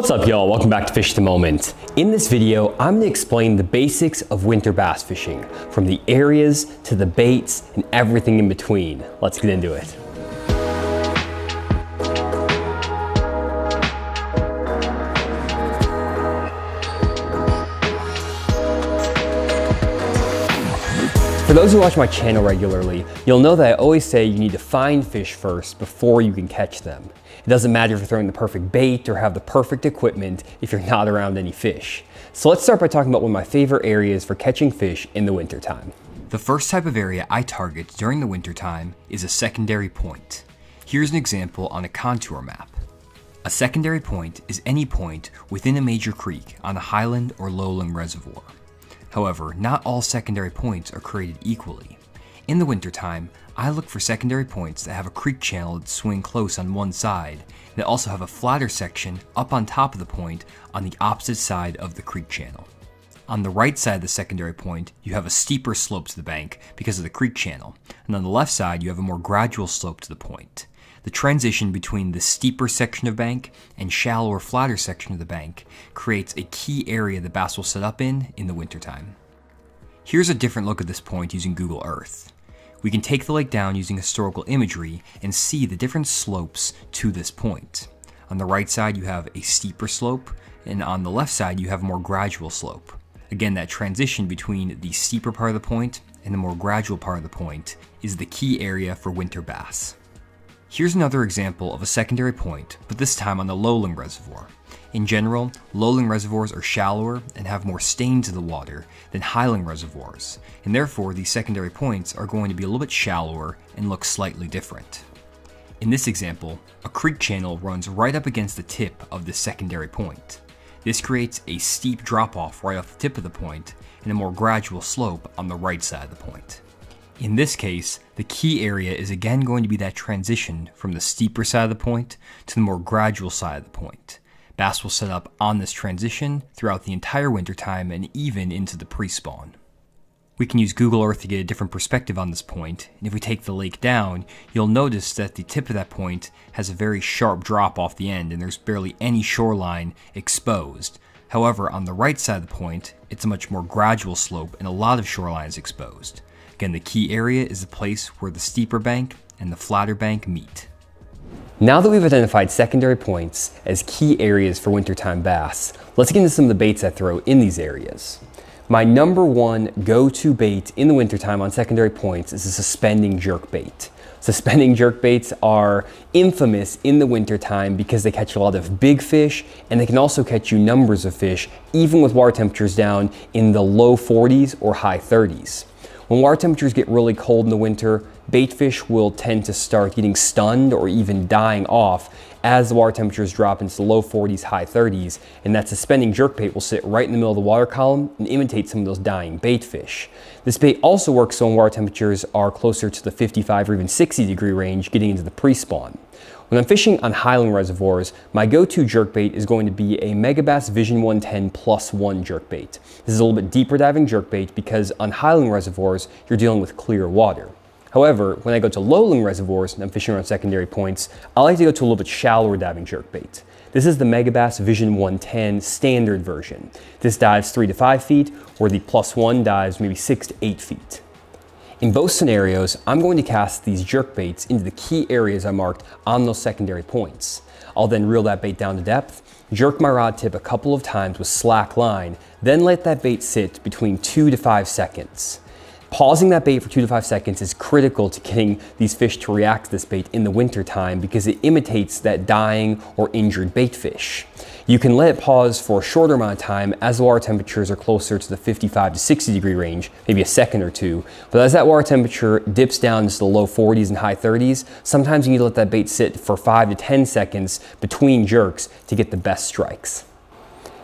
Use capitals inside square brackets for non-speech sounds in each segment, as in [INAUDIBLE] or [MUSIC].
What's up y'all, welcome back to Fish the Moment. In this video, I'm gonna explain the basics of winter bass fishing, from the areas to the baits and everything in between. Let's get into it. For those who watch my channel regularly, you'll know that I always say you need to find fish first before you can catch them. It doesn't matter if you're throwing the perfect bait or have the perfect equipment if you're not around any fish. So let's start by talking about one of my favorite areas for catching fish in the wintertime. The first type of area I target during the wintertime is a secondary point. Here's an example on a contour map. A secondary point is any point within a major creek on a highland or lowland reservoir. However, not all secondary points are created equally. In the wintertime, I look for secondary points that have a creek channel that swing close on one side, that also have a flatter section up on top of the point on the opposite side of the creek channel. On the right side of the secondary point, you have a steeper slope to the bank because of the creek channel, and on the left side, you have a more gradual slope to the point. The transition between the steeper section of bank and shallower, flatter section of the bank creates a key area the bass will set up in in the wintertime. Here's a different look at this point using Google Earth we can take the lake down using historical imagery and see the different slopes to this point. On the right side, you have a steeper slope, and on the left side, you have a more gradual slope. Again, that transition between the steeper part of the point and the more gradual part of the point is the key area for winter bass. Here's another example of a secondary point, but this time on the lowland reservoir. In general, lowland reservoirs are shallower and have more stains in the water than highland reservoirs, and therefore these secondary points are going to be a little bit shallower and look slightly different. In this example, a creek channel runs right up against the tip of the secondary point. This creates a steep drop off right off the tip of the point and a more gradual slope on the right side of the point. In this case, the key area is again going to be that transition from the steeper side of the point to the more gradual side of the point. Bass will set up on this transition throughout the entire wintertime and even into the pre-spawn. We can use Google Earth to get a different perspective on this point, and if we take the lake down, you'll notice that the tip of that point has a very sharp drop off the end and there's barely any shoreline exposed. However, on the right side of the point, it's a much more gradual slope and a lot of shoreline is exposed. Again, the key area is the place where the steeper bank and the flatter bank meet. Now that we've identified secondary points as key areas for wintertime bass, let's get into some of the baits I throw in these areas. My number one go-to bait in the wintertime on secondary points is a suspending jerk bait. Suspending jerk baits are infamous in the wintertime because they catch a lot of big fish and they can also catch you numbers of fish even with water temperatures down in the low 40s or high 30s. When water temperatures get really cold in the winter, baitfish will tend to start getting stunned or even dying off as the water temperatures drop into the low 40s, high 30s, and that suspending jerkbait will sit right in the middle of the water column and imitate some of those dying baitfish. This bait also works when water temperatures are closer to the 55 or even 60 degree range, getting into the pre-spawn. When I'm fishing on highland reservoirs, my go-to jerkbait is going to be a Megabass Vision 110 Plus 1 jerkbait. This is a little bit deeper diving jerkbait because on highland reservoirs, you're dealing with clear water. However, when I go to lowland reservoirs and I'm fishing around secondary points, I like to go to a little bit shallower diving jerkbait. This is the Megabass Vision 110 standard version. This dives 3 to 5 feet, or the Plus 1 dives maybe 6 to 8 feet. In both scenarios, I'm going to cast these jerk baits into the key areas I marked on those secondary points. I'll then reel that bait down to depth, jerk my rod tip a couple of times with slack line, then let that bait sit between two to five seconds. Pausing that bait for two to five seconds is critical to getting these fish to react to this bait in the winter time because it imitates that dying or injured bait fish. You can let it pause for a shorter amount of time as the water temperatures are closer to the 55 to 60 degree range, maybe a second or two. But as that water temperature dips down to the low 40s and high 30s, sometimes you need to let that bait sit for five to 10 seconds between jerks to get the best strikes.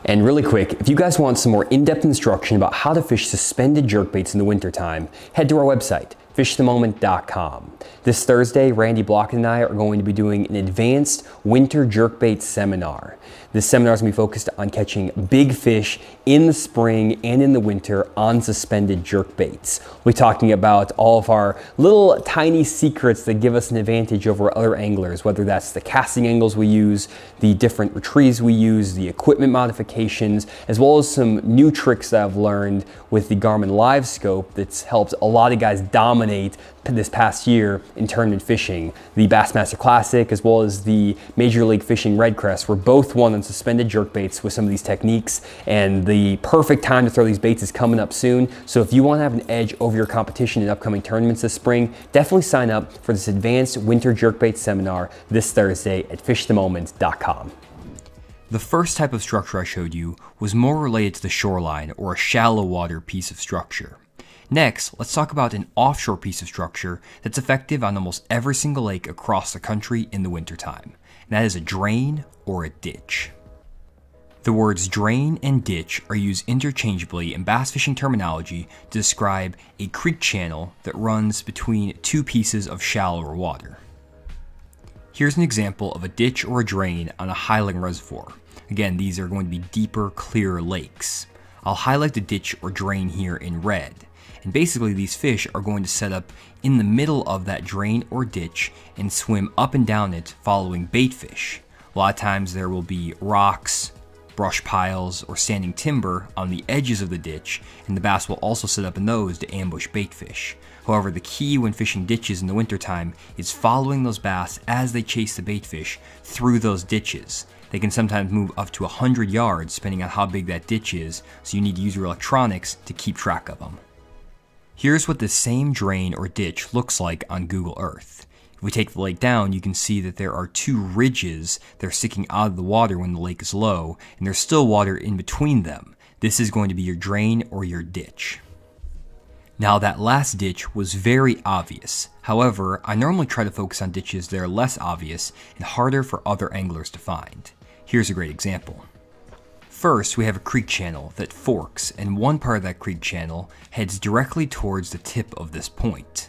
And really quick, if you guys want some more in-depth instruction about how to fish suspended jerkbaits in the wintertime, head to our website, fishthemoment.com. This Thursday, Randy Block and I are going to be doing an advanced winter jerkbait seminar. This seminar is going to be focused on catching big fish in the spring and in the winter on suspended jerkbaits. We'll be talking about all of our little tiny secrets that give us an advantage over other anglers, whether that's the casting angles we use, the different retrieves we use, the equipment modifications, as well as some new tricks that I've learned with the Garmin Live Scope that's helped a lot of guys dominate dominate this past year in tournament fishing. The Bassmaster Classic, as well as the Major League Fishing Red Crest, were both won on suspended jerkbaits with some of these techniques. And the perfect time to throw these baits is coming up soon. So if you want to have an edge over your competition in upcoming tournaments this spring, definitely sign up for this advanced winter jerkbait seminar this Thursday at fishthemoment.com. The first type of structure I showed you was more related to the shoreline or a shallow water piece of structure. Next, let's talk about an offshore piece of structure that's effective on almost every single lake across the country in the wintertime, and that is a drain or a ditch. The words drain and ditch are used interchangeably in bass fishing terminology to describe a creek channel that runs between two pieces of shallower water. Here's an example of a ditch or a drain on a highland reservoir. Again, these are going to be deeper, clearer lakes. I'll highlight the ditch or drain here in red. And basically these fish are going to set up in the middle of that drain or ditch and swim up and down it following bait fish. A lot of times there will be rocks, brush piles, or standing timber on the edges of the ditch, and the bass will also set up in those to ambush bait fish. However, the key when fishing ditches in the wintertime is following those bass as they chase the bait fish through those ditches. They can sometimes move up to 100 yards depending on how big that ditch is, so you need to use your electronics to keep track of them. Here's what the same drain or ditch looks like on Google Earth. If we take the lake down, you can see that there are two ridges that are sticking out of the water when the lake is low, and there's still water in between them. This is going to be your drain or your ditch. Now that last ditch was very obvious. However, I normally try to focus on ditches that are less obvious and harder for other anglers to find. Here's a great example. First, we have a creek channel that forks, and one part of that creek channel heads directly towards the tip of this point.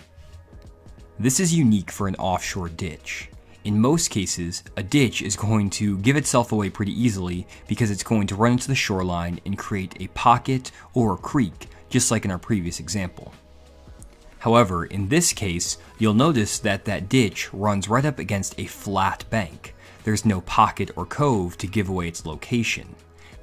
This is unique for an offshore ditch. In most cases, a ditch is going to give itself away pretty easily because it's going to run into the shoreline and create a pocket or a creek, just like in our previous example. However, in this case, you'll notice that that ditch runs right up against a flat bank. There's no pocket or cove to give away its location.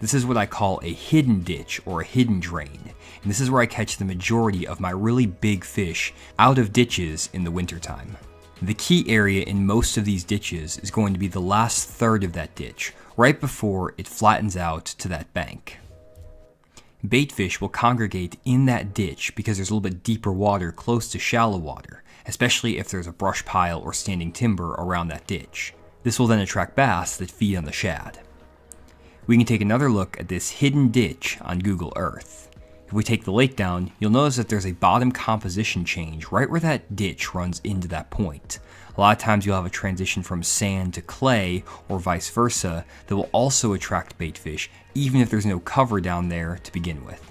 This is what I call a hidden ditch or a hidden drain, and this is where I catch the majority of my really big fish out of ditches in the wintertime. The key area in most of these ditches is going to be the last third of that ditch, right before it flattens out to that bank. Baitfish will congregate in that ditch because there's a little bit deeper water close to shallow water, especially if there's a brush pile or standing timber around that ditch. This will then attract bass that feed on the shad we can take another look at this hidden ditch on Google Earth. If we take the lake down, you'll notice that there's a bottom composition change right where that ditch runs into that point. A lot of times you'll have a transition from sand to clay or vice versa that will also attract bait fish even if there's no cover down there to begin with.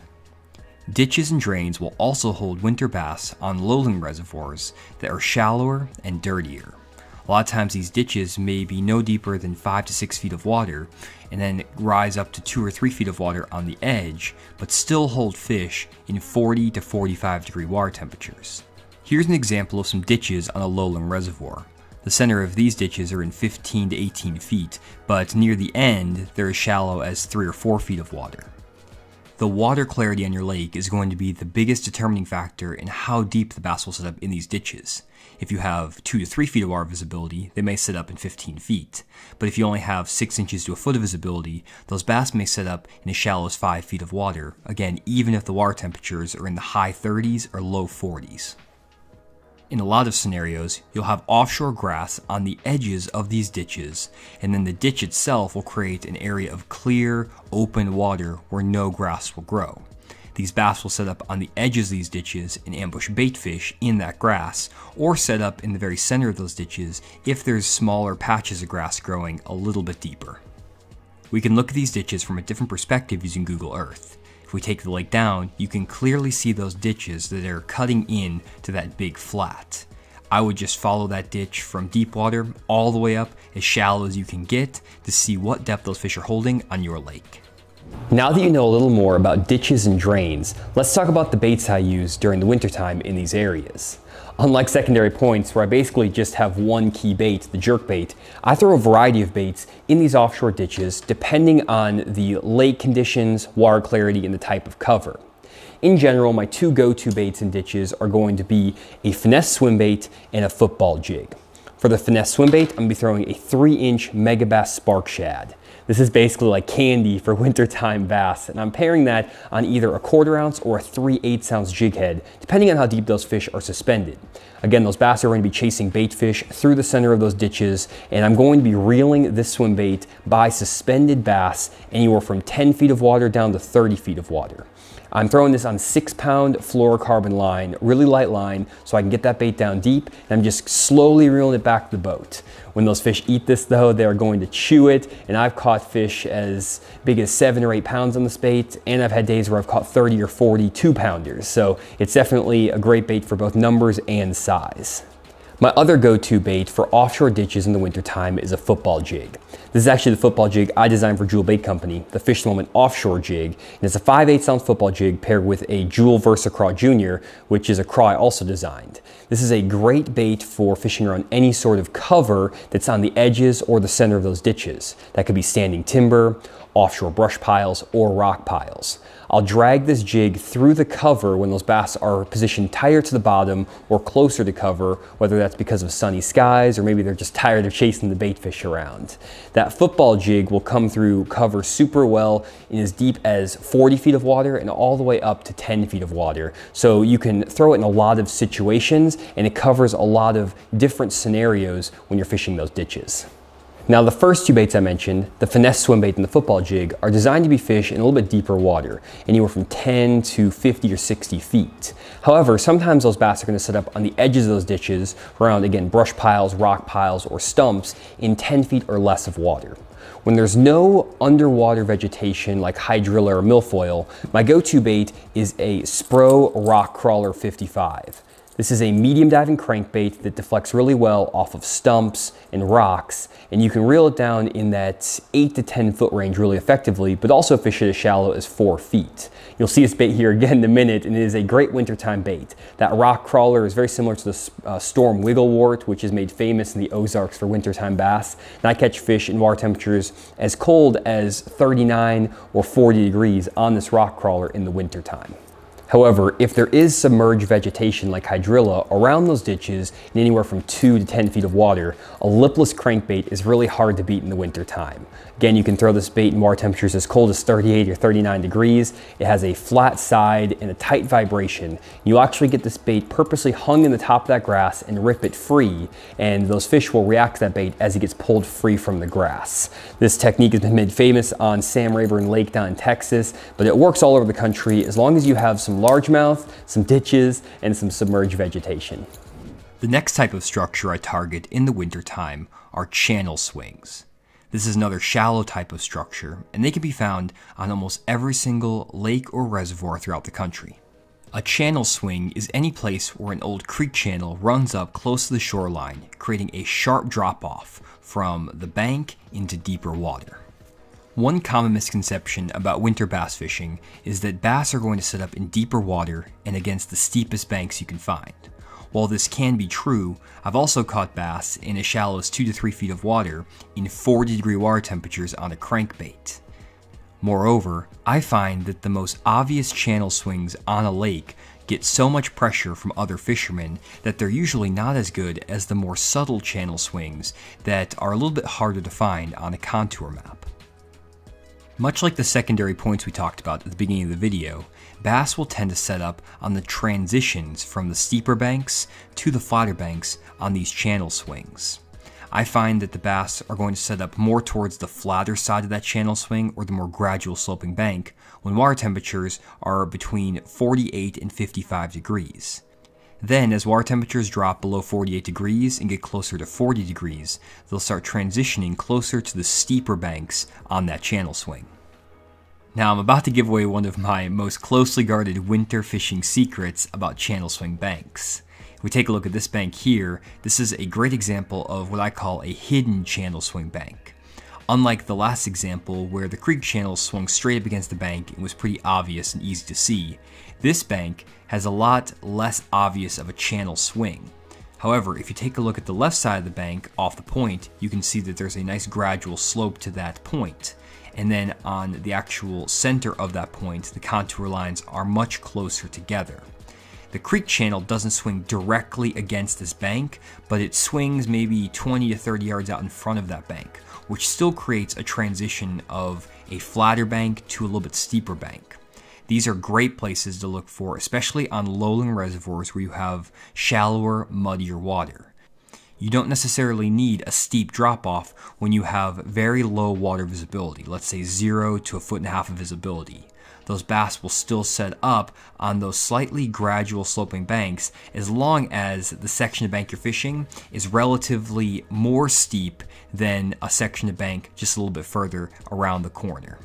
Ditches and drains will also hold winter bass on lowland reservoirs that are shallower and dirtier. A lot of times these ditches may be no deeper than 5 to 6 feet of water, and then rise up to two or three feet of water on the edge, but still hold fish in 40 to 45 degree water temperatures. Here's an example of some ditches on a lowland reservoir. The center of these ditches are in 15 to 18 feet, but near the end, they're as shallow as 3 or 4 feet of water. The water clarity on your lake is going to be the biggest determining factor in how deep the bass will set up in these ditches. If you have 2 to 3 feet of water visibility, they may set up in 15 feet. But if you only have 6 inches to a foot of visibility, those bass may set up in as shallow as 5 feet of water, again, even if the water temperatures are in the high 30s or low 40s. In a lot of scenarios, you'll have offshore grass on the edges of these ditches, and then the ditch itself will create an area of clear, open water where no grass will grow. These bass will set up on the edges of these ditches and ambush bait fish in that grass, or set up in the very center of those ditches if there's smaller patches of grass growing a little bit deeper. We can look at these ditches from a different perspective using Google Earth. If we take the lake down, you can clearly see those ditches that are cutting in to that big flat. I would just follow that ditch from deep water all the way up as shallow as you can get to see what depth those fish are holding on your lake. Now that you know a little more about ditches and drains, let's talk about the baits I use during the wintertime in these areas. Unlike secondary points, where I basically just have one key bait, the jerk bait, I throw a variety of baits in these offshore ditches depending on the lake conditions, water clarity, and the type of cover. In general, my two go-to baits in ditches are going to be a finesse swim bait and a football jig. For the finesse swim bait, I'm gonna be throwing a three inch Megabass Spark Shad. This is basically like candy for [LAUGHS] wintertime bass, and I'm pairing that on either a quarter ounce or a 3 8 ounce jig head, depending on how deep those fish are suspended. Again, those bass are going to be chasing bait fish through the center of those ditches, and I'm going to be reeling this swim bait by suspended bass anywhere from 10 feet of water down to 30 feet of water. I'm throwing this on six pound fluorocarbon line, really light line, so I can get that bait down deep, and I'm just slowly reeling it back the boat. When those fish eat this though, they're going to chew it, and I've caught fish as big as seven or eight pounds on this bait, and I've had days where I've caught 30 or 40 two pounders, so it's definitely a great bait for both numbers and size. My other go-to bait for offshore ditches in the wintertime is a football jig. This is actually the football jig I designed for Jewel Bait Company, the Fish Moment offshore jig, and it's a 5 8 ounce football jig paired with a Jewel Versacraw Jr., which is a craw I also designed. This is a great bait for fishing around any sort of cover that's on the edges or the center of those ditches. That could be standing timber, offshore brush piles, or rock piles. I'll drag this jig through the cover when those bass are positioned tighter to the bottom or closer to cover, whether that's because of sunny skies or maybe they're just tired of chasing the bait fish around. That football jig will come through cover super well in as deep as 40 feet of water and all the way up to 10 feet of water. So you can throw it in a lot of situations and it covers a lot of different scenarios when you're fishing those ditches. Now the first two baits I mentioned, the finesse swim bait and the football jig, are designed to be fished in a little bit deeper water, anywhere from 10 to 50 or 60 feet. However, sometimes those bass are gonna set up on the edges of those ditches, around again brush piles, rock piles, or stumps in 10 feet or less of water. When there's no underwater vegetation like hydrilla or milfoil, my go-to bait is a Spro Rock Crawler 55. This is a medium diving crankbait that deflects really well off of stumps and rocks, and you can reel it down in that 8 to 10 foot range really effectively, but also fish it as shallow as 4 feet. You'll see this bait here [LAUGHS] again in a minute, and it is a great wintertime bait. That rock crawler is very similar to the uh, storm wigglewort, which is made famous in the Ozarks for wintertime bass, and I catch fish in water temperatures as cold as 39 or 40 degrees on this rock crawler in the wintertime. However, if there is submerged vegetation like hydrilla around those ditches in anywhere from 2 to 10 feet of water, a lipless crankbait is really hard to beat in the winter time. Again, you can throw this bait in water temperatures as cold as 38 or 39 degrees. It has a flat side and a tight vibration. You actually get this bait purposely hung in the top of that grass and rip it free, and those fish will react to that bait as it gets pulled free from the grass. This technique has been made famous on Sam Rayburn Lake down in Texas, but it works all over the country as long as you have some largemouth, some ditches, and some submerged vegetation. The next type of structure I target in the wintertime are channel swings. This is another shallow type of structure, and they can be found on almost every single lake or reservoir throughout the country. A channel swing is any place where an old creek channel runs up close to the shoreline, creating a sharp drop off from the bank into deeper water. One common misconception about winter bass fishing is that bass are going to set up in deeper water and against the steepest banks you can find. While this can be true, I've also caught bass in as shallow as 2 to 3 feet of water in 40 degree water temperatures on a crankbait. Moreover, I find that the most obvious channel swings on a lake get so much pressure from other fishermen that they're usually not as good as the more subtle channel swings that are a little bit harder to find on a contour map. Much like the secondary points we talked about at the beginning of the video, bass will tend to set up on the transitions from the steeper banks to the flatter banks on these channel swings. I find that the bass are going to set up more towards the flatter side of that channel swing or the more gradual sloping bank when water temperatures are between 48 and 55 degrees. Then, as water temperatures drop below 48 degrees and get closer to 40 degrees, they'll start transitioning closer to the steeper banks on that channel swing. Now I'm about to give away one of my most closely guarded winter fishing secrets about channel swing banks. If we take a look at this bank here, this is a great example of what I call a hidden channel swing bank. Unlike the last example where the creek channel swung straight up against the bank and was pretty obvious and easy to see, this bank has a lot less obvious of a channel swing. However, if you take a look at the left side of the bank off the point, you can see that there's a nice gradual slope to that point. And then on the actual center of that point, the contour lines are much closer together. The creek channel doesn't swing directly against this bank, but it swings maybe 20 to 30 yards out in front of that bank, which still creates a transition of a flatter bank to a little bit steeper bank. These are great places to look for, especially on lowland reservoirs where you have shallower, muddier water. You don't necessarily need a steep drop off when you have very low water visibility, let's say zero to a foot and a half of visibility. Those bass will still set up on those slightly gradual sloping banks as long as the section of bank you're fishing is relatively more steep than a section of bank just a little bit further around the corner.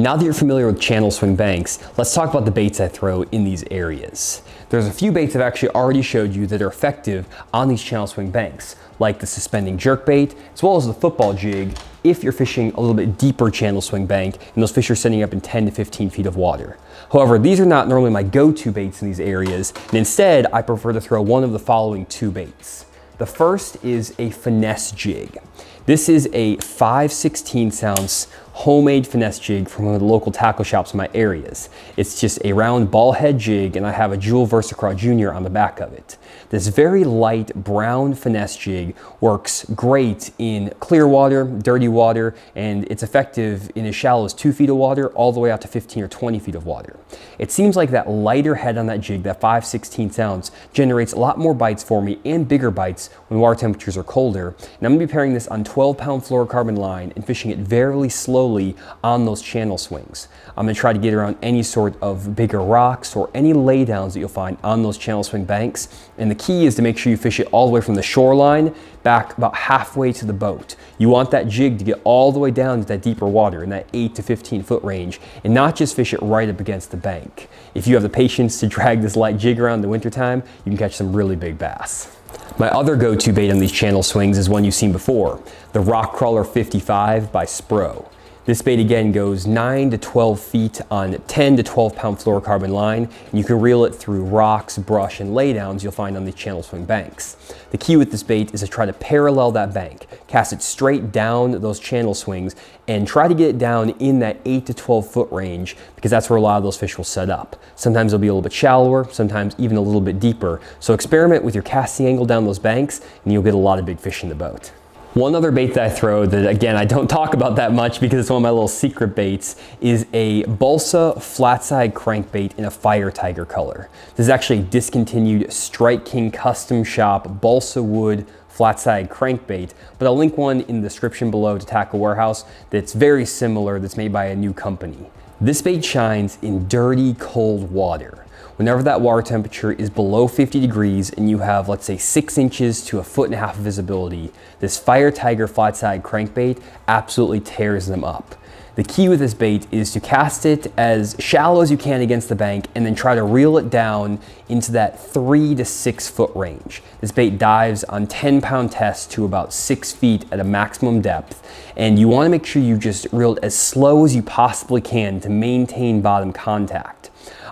Now that you're familiar with channel swing banks, let's talk about the baits I throw in these areas. There's a few baits I've actually already showed you that are effective on these channel swing banks, like the suspending jerk bait, as well as the football jig, if you're fishing a little bit deeper channel swing bank and those fish are setting up in 10 to 15 feet of water. However, these are not normally my go-to baits in these areas, and instead I prefer to throw one of the following two baits. The first is a finesse jig. This is a 5 16 ounce homemade finesse jig from one of the local tackle shops in my areas. It's just a round ball head jig and I have a Jewel Versacraw Junior on the back of it. This very light brown finesse jig works great in clear water, dirty water, and it's effective in as shallow as two feet of water all the way out to 15 or 20 feet of water. It seems like that lighter head on that jig, that 5 16 ounce, generates a lot more bites for me and bigger bites when water temperatures are colder. And I'm gonna be pairing this on 12 pound fluorocarbon line and fishing it very slowly on those channel swings. I'm gonna try to get around any sort of bigger rocks or any laydowns that you'll find on those channel swing banks. And the key is to make sure you fish it all the way from the shoreline back about halfway to the boat. You want that jig to get all the way down to that deeper water in that 8 to 15 foot range and not just fish it right up against the bank. If you have the patience to [LAUGHS] drag this light jig around in the wintertime, you can catch some really big bass. My other go-to bait on these channel swings is one you've seen before, the Rock Crawler 55 by Spro. This bait again goes 9 to 12 feet on 10 to 12 pound fluorocarbon line. And you can reel it through rocks, brush, and laydowns you'll find on the channel swing banks. The key with this bait is to try to parallel that bank, cast it straight down those channel swings, and try to get it down in that 8 to 12 foot range because that's where a lot of those fish will set up. Sometimes they'll be a little bit shallower, sometimes even a little bit deeper. So experiment with your casting angle down those banks and you'll get a lot of big fish in the boat. One other bait that I throw that, again, I don't talk about that much because it's one of my little secret baits is a Balsa Flatside Crankbait in a Fire Tiger color. This is actually a discontinued Strike King Custom Shop Balsa Wood flat side crankbait, but I'll link one in the description below to Tackle Warehouse that's very similar that's made by a new company. This bait shines in dirty cold water. Whenever that water temperature is below 50 degrees and you have, let's say six inches to a foot and a half of visibility, this Fire Tiger flat side crankbait absolutely tears them up. The key with this bait is to cast it as shallow as you can against the bank and then try to reel it down into that three to six foot range. This bait dives on 10 pound test to about six feet at a maximum depth. And you wanna make sure you just reel it as slow as you possibly can to maintain bottom contact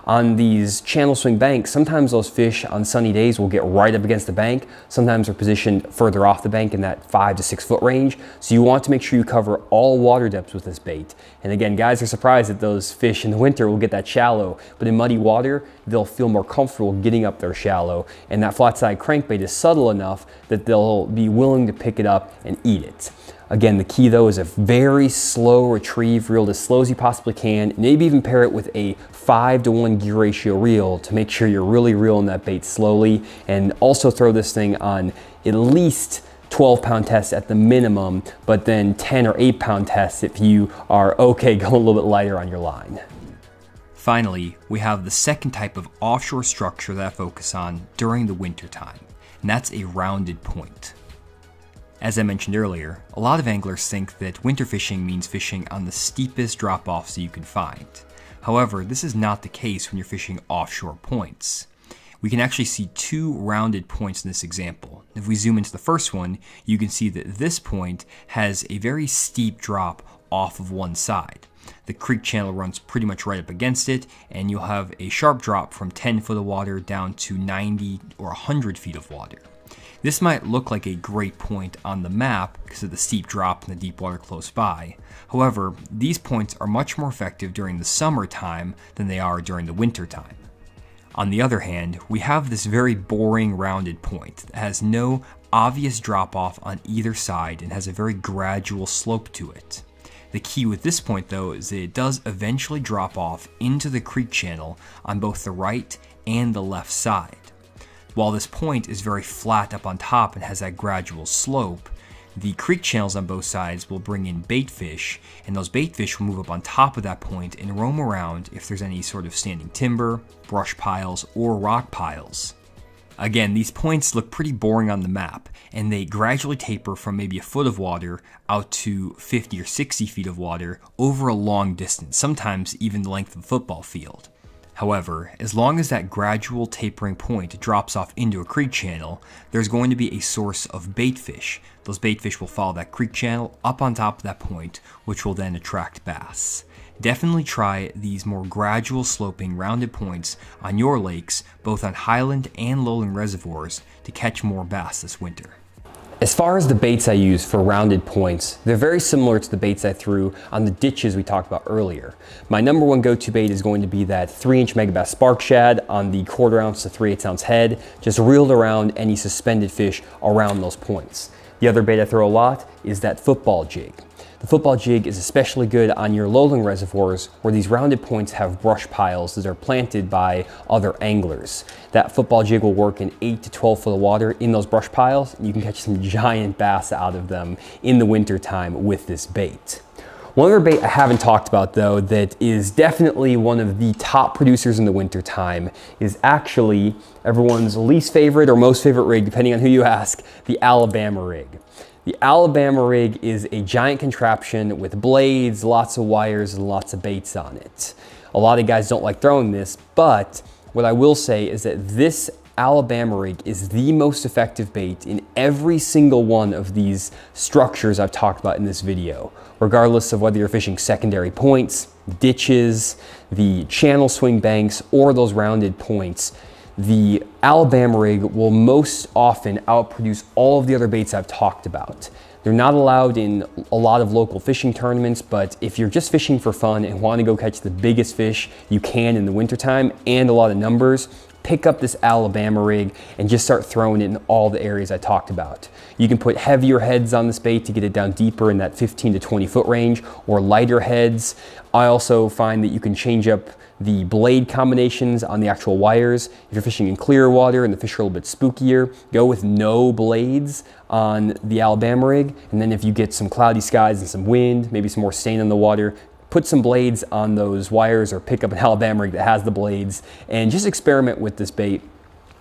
on these channel swing banks, sometimes those fish on sunny days will get right up against the bank. Sometimes they're positioned further off the bank in that five to six foot range. So you want to make sure you cover all water depths with this bait. And again, guys are surprised that those fish in the winter will get that shallow, but in muddy water, they'll feel more comfortable getting up there shallow. And that flat side crankbait is subtle enough that they'll be willing to pick it up and eat it. Again, the key though is a very slow retrieve reel, as slow as you possibly can. Maybe even pair it with a five to one gear ratio reel to make sure you're really reeling that bait slowly. And also throw this thing on at least 12 pound tests at the minimum, but then 10 or eight pound tests if you are okay [LAUGHS] going a little bit lighter on your line. Finally, we have the second type of offshore structure that I focus on during the winter time, and that's a rounded point. As I mentioned earlier, a lot of anglers think that winter fishing means fishing on the steepest drop offs you can find. However, this is not the case when you're fishing offshore points. We can actually see two rounded points in this example. If we zoom into the first one, you can see that this point has a very steep drop off of one side. The creek channel runs pretty much right up against it, and you'll have a sharp drop from 10 foot of water down to 90 or 100 feet of water. This might look like a great point on the map because of the steep drop in the deep water close by. However, these points are much more effective during the summertime than they are during the wintertime. On the other hand, we have this very boring rounded point that has no obvious drop off on either side and has a very gradual slope to it. The key with this point though is that it does eventually drop off into the creek channel on both the right and the left side. While this point is very flat up on top and has that gradual slope, the creek channels on both sides will bring in bait fish, and those bait fish will move up on top of that point and roam around if there's any sort of standing timber, brush piles, or rock piles. Again, these points look pretty boring on the map, and they gradually taper from maybe a foot of water out to 50 or 60 feet of water over a long distance, sometimes even the length of a football field. However, as long as that gradual tapering point drops off into a creek channel, there's going to be a source of bait fish. Those bait fish will follow that creek channel up on top of that point, which will then attract bass. Definitely try these more gradual sloping rounded points on your lakes, both on highland and lowland reservoirs, to catch more bass this winter. As far as the baits I use for rounded points, they're very similar to the baits I threw on the ditches we talked about earlier. My number one go-to bait is going to be that three inch megabass spark shad on the quarter ounce to three eighths ounce head, just reeled around any suspended fish around those points. The other bait I throw a lot is that football jig. The football jig is especially good on your lowland reservoirs where these rounded points have brush piles that are planted by other anglers. That football jig will work in 8 to 12 foot of water in those brush piles. You can catch some [LAUGHS] giant bass out of them in the winter time with this bait. One other bait I haven't talked about though that is definitely one of the top producers in the wintertime is actually everyone's least favorite or most favorite rig, depending on who you ask, the Alabama rig. The Alabama rig is a giant contraption with blades, lots of wires, and lots of baits on it. A lot of guys don't like throwing this, but what I will say is that this Alabama rig is the most effective bait in every single one of these structures I've talked about in this video, regardless of whether you're fishing secondary points, ditches, the channel swing banks, or those rounded points the Alabama rig will most often outproduce all of the other baits I've talked about. They're not allowed in a lot of local fishing tournaments, but if you're just fishing for fun and want to go catch the biggest fish you can in the wintertime and a lot of numbers, pick up this Alabama rig and just start throwing it in all the areas I talked about. You can put heavier heads on this bait to get it down deeper in that 15 to 20 foot range or lighter heads. I also find that you can change up the blade combinations on the actual wires. If you're fishing in clear water and the fish are a little bit spookier, go with no blades on the Alabama rig. And then if you get some cloudy skies and some wind, maybe some more stain on the water, put some blades on those wires or pick up an Alabama rig that has the blades and just experiment with this bait.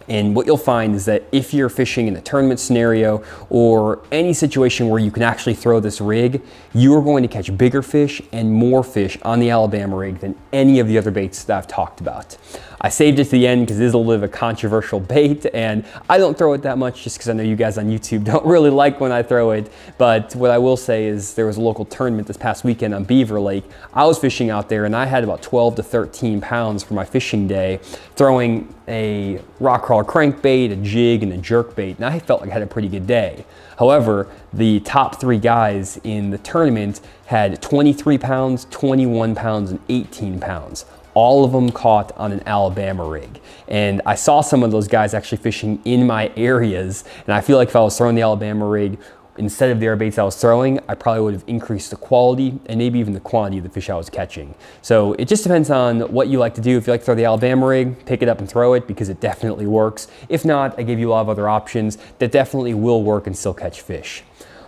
And what you'll find is that if you're fishing in a tournament scenario or any situation where you can actually throw this rig, you are going to catch bigger fish and more fish on the Alabama rig than any of the other baits that I've talked about. I saved it to the end because this is a little bit of a controversial [LAUGHS] bait and I don't throw it that much just because I know you guys on YouTube [LAUGHS] don't really like when I throw it. But what I will say is there was a local tournament this past weekend on Beaver Lake. I was fishing out there and I had about 12 to 13 pounds for my fishing day, throwing a rock crawl crankbait, a jig, and a jerk bait, And I felt like I had a pretty good day. However, the top three guys in the tournament had 23 pounds, 21 pounds, and 18 pounds all of them caught on an Alabama rig. And I saw some of those guys actually fishing in my areas. And I feel like if I was throwing the Alabama rig, instead of the air baits I was throwing, I probably would have increased the quality and maybe even the quantity of the fish I was catching. So it just depends on what you like to do. If you like to throw the Alabama rig, pick it up and throw it because it definitely works. If not, I gave you a lot of other options that definitely will work and still catch fish.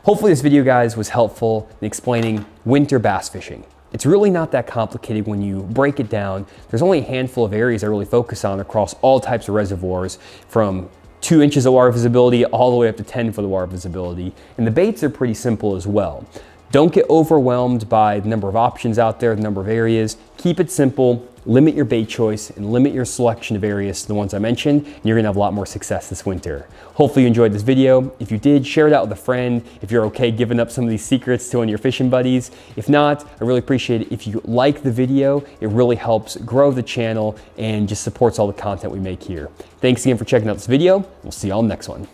Hopefully this video, guys, was helpful in explaining winter bass fishing. It's really not that complicated when you break it down. There's only a handful of areas I really focus on across all types of reservoirs from two inches of water visibility all the way up to 10 for the water visibility. And the baits are pretty simple as well. Don't get overwhelmed by the number of options out there, the number of areas. Keep it simple, limit your bait choice and limit your selection of areas to the ones I mentioned, and you're gonna have a lot more success this winter. Hopefully you enjoyed this video. If you did, share it out with a friend. If you're okay giving up some of these secrets to one of your fishing buddies. If not, I really appreciate it. If you like the video, it really helps grow the channel and just supports all the content we make here. Thanks again for checking out this video. We'll see y'all next one.